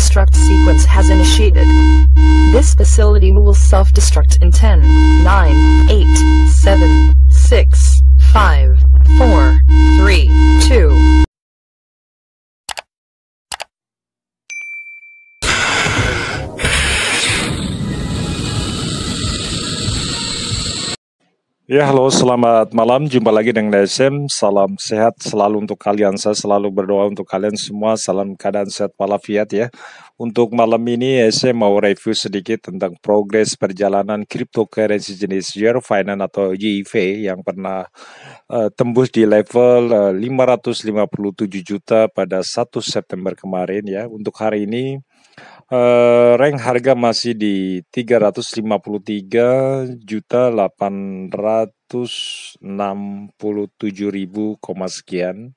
self-destruct sequence has initiated. This facility will self-destruct in 10, 9, 8, 7, 6, 5, Ya, halo, selamat malam. Jumpa lagi dengan DSM. Salam sehat selalu untuk kalian. Saya selalu berdoa untuk kalian semua. Salam keadaan sehat walafiat ya. Untuk malam ini, saya mau review sedikit tentang progres perjalanan cryptocurrency jenis Year Finance atau YIV e yang pernah uh, tembus di level eh, uh, 557 juta pada 1 September kemarin ya. Untuk hari ini, Uh, rank harga masih di 353 juta 867 sekian.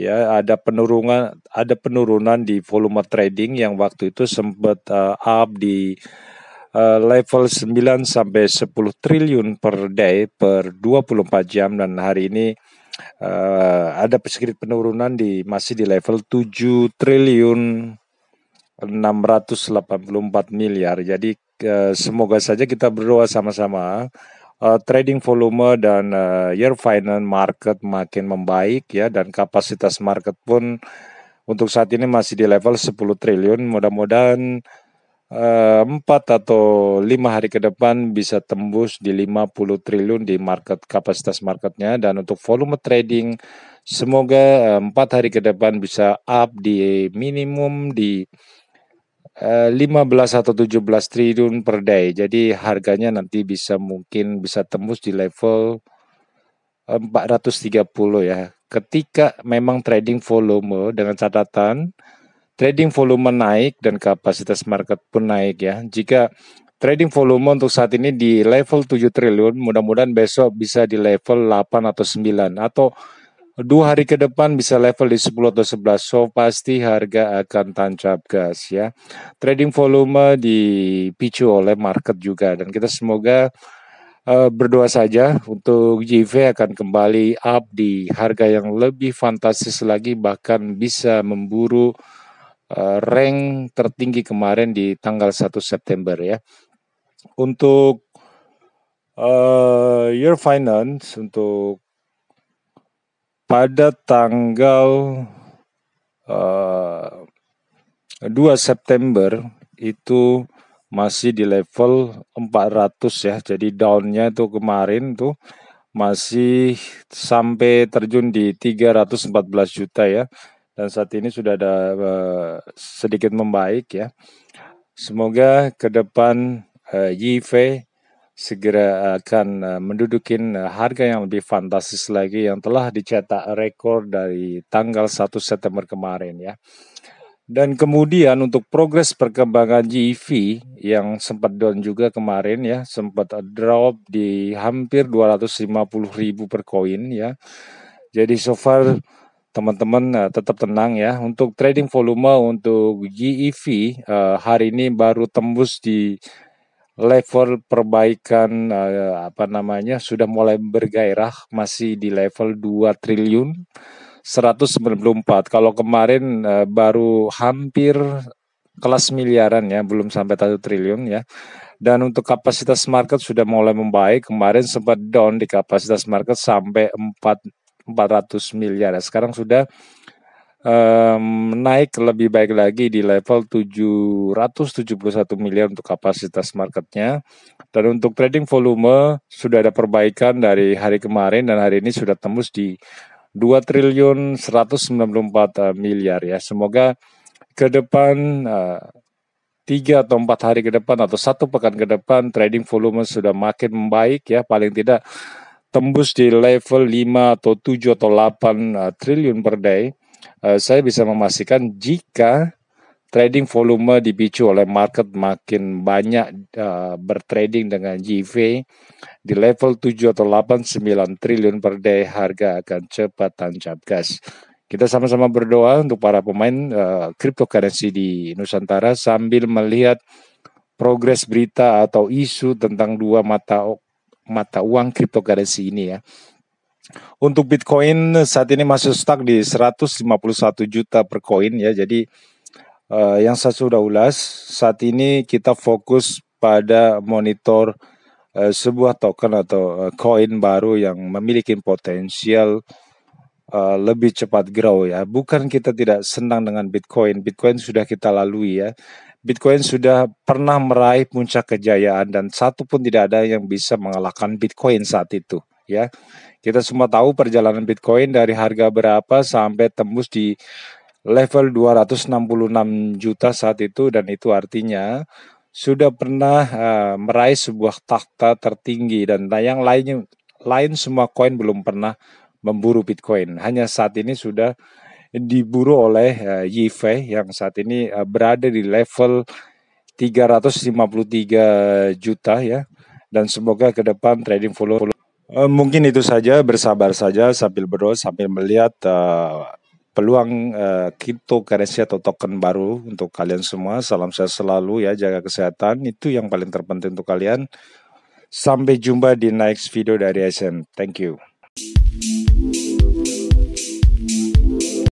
Ya, ada penurunan ada penurunan di volume trading yang waktu itu sempat uh, eh, up di uh, level 9 sampai 10 triliun per day per 24 jam dan hari ini uh, ada sedikit penurunan di masih di level 7 triliun 684 miliar. Jadi eh, semoga saja kita berdoa sama-sama eh, trading volume dan eh, year finance market makin membaik ya dan kapasitas market pun untuk saat ini masih di level 10 triliun. Mudah-mudahan empat atau lima hari ke depan bisa tembus di 50 triliun di market kapasitas marketnya dan untuk volume trading semoga empat hari ke depan bisa up di minimum di 15 eh, atau 17 triliun per day. Jadi harganya nanti bisa mungkin bisa tembus di level 430 eh, ya. Ketika memang trading volume dengan catatan trading volume naik dan kapasitas market pun naik ya. Jika trading volume untuk saat ini di level 7 triliun, mudah-mudahan besok bisa di level 8 atau 9 atau dua hari ke depan bisa level di 10 atau 11 so pasti harga akan tancap gas ya trading volume dipicu oleh market juga dan kita semoga uh, berdoa saja untuk JV akan kembali up di harga yang lebih fantastis lagi bahkan bisa memburu uh, rank tertinggi kemarin di tanggal 1 September ya untuk uh, eh, your finance untuk pada tanggal uh, eh, 2 September itu masih di level 400 ya. Jadi downnya itu kemarin tuh masih sampai terjun di 314 juta ya. Dan saat ini sudah ada uh, sedikit membaik ya. Semoga ke depan uh, eh, YV segera akan eh, mendudukin eh, harga yang lebih fantastis lagi yang telah dicetak rekor dari tanggal 1 September kemarin ya. Dan kemudian untuk progres perkembangan GEV yang sempat down juga kemarin ya, sempat drop di hampir 250 ribu per koin ya. Jadi so far teman-teman uh, tetap tenang ya. Untuk trading volume untuk GEV uh, hari ini baru tembus di level perbaikan eh, apa namanya sudah mulai bergairah masih di level 2 triliun 194. Kalau kemarin eh, baru hampir kelas miliaran ya, belum sampai satu triliun ya. Dan untuk kapasitas market sudah mulai membaik. Kemarin sempat down di kapasitas market sampai 4 400 miliar. Sekarang sudah um, naik lebih baik lagi di level 771 miliar untuk kapasitas marketnya. Dan untuk trading volume sudah ada perbaikan dari hari kemarin dan hari ini sudah tembus di 2 triliun 194 eh, miliar ya. Semoga ke depan eh, tiga atau empat hari ke depan atau satu pekan ke depan trading volume sudah makin membaik ya paling tidak tembus di level 5 atau 7 atau 8 eh, triliun per day uh, saya bisa memastikan jika trading volume dipicu oleh market makin banyak uh, bertrading dengan JV di level 7 atau 8 9 triliun per day harga akan cepat tancap gas. Kita sama-sama berdoa untuk para pemain uh, cryptocurrency di Nusantara sambil melihat progres berita atau isu tentang dua mata mata uang cryptocurrency ini ya. Untuk Bitcoin saat ini masih stuck di 151 juta per koin ya. Jadi uh, yang saya sudah ulas, saat ini kita fokus pada monitor uh, sebuah token atau eh, koin uh, baru yang memiliki potensial uh, lebih cepat grow ya. Bukan kita tidak senang dengan Bitcoin. Bitcoin sudah kita lalui ya. Bitcoin sudah pernah meraih puncak kejayaan dan satu pun tidak ada yang bisa mengalahkan Bitcoin saat itu ya. Kita semua tahu perjalanan Bitcoin dari harga berapa sampai tembus di level 266 juta saat itu dan itu artinya sudah pernah uh, meraih sebuah takhta tertinggi dan nah, yang lainnya lain semua koin belum pernah memburu Bitcoin. Hanya saat ini sudah diburu oleh uh, eh, Yive yang saat ini uh, berada di level 353 juta ya. Dan semoga ke depan trading follow Eh, mungkin itu saja, bersabar saja sambil berdoa, sambil melihat uh, peluang uh, cryptocurrency atau token baru untuk kalian semua. Salam sehat selalu ya, jaga kesehatan. Itu yang paling terpenting untuk kalian. Sampai jumpa di next video dari SM Thank you.